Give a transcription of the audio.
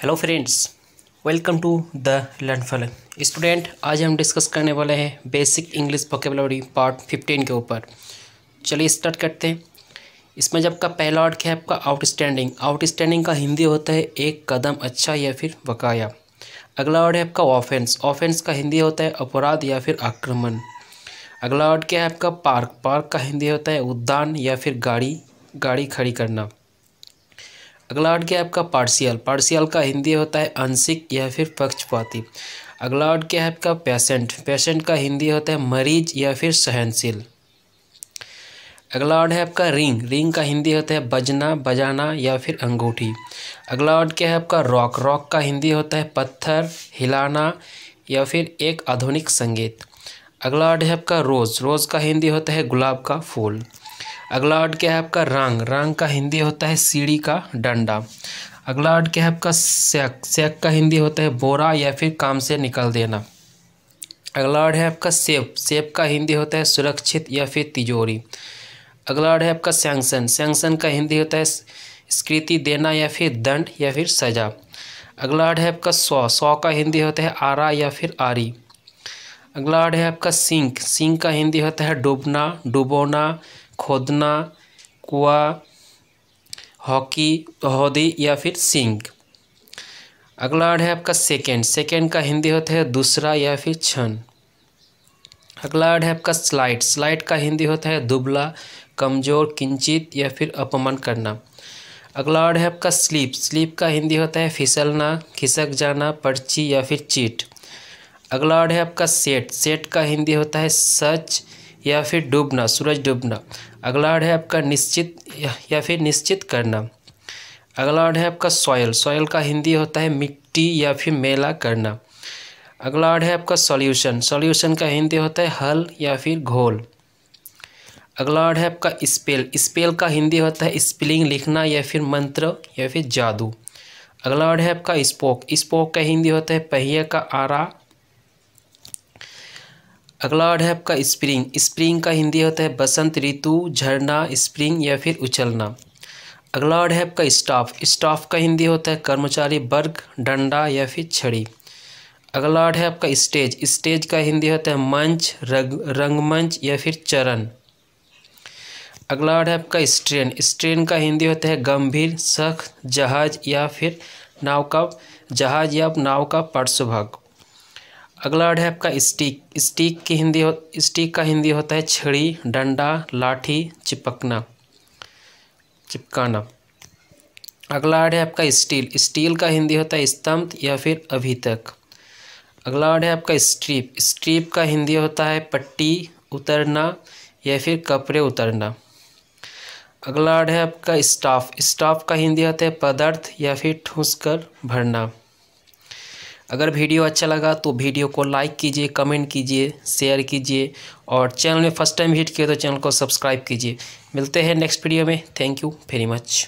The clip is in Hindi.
hello friends welcome to the learnful student आज हम डिस्कस करने वाले हैं basic English vocabulary part fifteen के ऊपर चलिए स्टार्ट करते हैं इसमें जब का पहला वर्ड क्या है आपका आउटस्टैंडिंग आउटस्टैंडिंग का हिंदी होता है एक कदम अच्छा या फिर बकाया अगला वर्ड है आपका ऑफेंस ऑफेंस का हिंदी होता है अपराध या फिर आक्रमण अगला वर्ड क्या है आपका पार्क पार्क का हिंदी होता है उद्यान या फिर गाड़ी गाड़ी खड़ी करना अगला वर्ड क्या है आपका पार्शियल पार्शियल का हिंदी होता है आंशिक या फिर पक्षपाती अगला वर्ड क्या है आपका पेशेंट पेशेंट का हिंदी होता है मरीज या फिर सहनशील अगला वर्ड है आपका रिंग रिंग का हिंदी होता है बजना बजाना या फिर अंगूठी अगला वर्ड क्या है आपका रॉक रॉक का हिंदी होता है पत्थर हिलाना या फिर एक आधुनिक संगीत अगला वर्ड है आपका रोज़ रोज़ का हिंदी होता है गुलाब का फूल अगला वर्ड क्या है आपका रंग रंग का हिंदी होता है सीढ़ी का डंडा अगला वर्ड क्या है आपका सेक सेक का हिंदी होता है बोरा या फिर काम से निकल देना अगला वर्ड है आपका सेब सेब का हिंदी होता है सुरक्षित या फिर तिजोरी अगला वर्ड है आपका सेंक्शन सेंक्शन का हिंदी होता है स्कृति देना या फिर दंड या फिर सजा अगला वर्ड है आपका सौ सौ का हिंदी होता है आरा या फिर आरी अगला वर्ड है आपका सिंक सिंक का हिंदी होता है डूबना डुबोना खोदना कुआ हॉकी हौदी या फिर सिंक अगला वर्ड है आपका सेकेंड सेकेंड का हिंदी होता है दूसरा या फिर क्षण अगला वर्ड है आपका स्लाइड स्लाइड का हिंदी होता है दुबला कमज़ोर किंचित या फिर अपमान करना अगला वर्ड है आपका स्लीप स्लीप का हिंदी होता है फिसलना खिसक जाना पर्ची या फिर चीट अगला वर्ड है आपका सेट सेट का हिंदी होता है सच या फिर डूबना सूरज डूबना अगला वर्ड है आपका निश्चित या, या फिर निश्चित करना अगला वर्ड है आपका सॉयल सॉयल का हिंदी होता है मिट्टी या फिर मेला करना अगला वर्ड है आपका सॉल्यूशन सॉल्यूशन का हिंदी होता है हल या फिर घोल अगला वर्ड है आपका स्पेल स्पेल का हिंदी होता है स्पेलिंग लिखना या फिर मंत्र या फिर जादू अगला वर्ड है आपका स्पोक स्पोक का हिंदी होता है पहिए का आरा अगला वर्ड है आपका स्प्रिंग स्प्रिंग का हिंदी होता है बसंत ऋतु झरना स्प्रिंग या फिर उछलना अगला वर्ड है आपका स्टाफ स्टाफ का हिंदी होता है कर्मचारी वर्ग डंडा या फिर छड़ी अगला वर्ड है आपका स्टेज स्टेज का हिंदी होता है मंच रंग रंगमंच या फिर चरण अगला वर्ड है आपका स्ट्रेन स्ट्रेन का हिंदी होता है गंभीर सख्त जहाज या फिर नाव का जहाज या नाव का पार्श्वभाग अगला वर्ड है आपका स्टिक स्टिक की हिंदी हो स्टिक का हिंदी होता है छड़ी डंडा लाठी चिपकना चिपकाना अगला वर्ड है आपका स्टील स्टील का हिंदी होता है स्तंभ या फिर अभी तक अगला वर्ड है आपका स्ट्रीप स्ट्रीप का हिंदी होता है पट्टी उतरना या फिर कपड़े उतरना अगला वर्ड है आपका स्टाफ स्टाफ का हिंदी होता है पदार्थ या फिर ठूस कर भरना अगर वीडियो अच्छा लगा तो वीडियो को लाइक कीजिए कमेंट कीजिए शेयर कीजिए और चैनल में फर्स्ट टाइम विजिट किए तो चैनल को सब्सक्राइब कीजिए मिलते हैं नेक्स्ट वीडियो में थैंक यू वेरी मच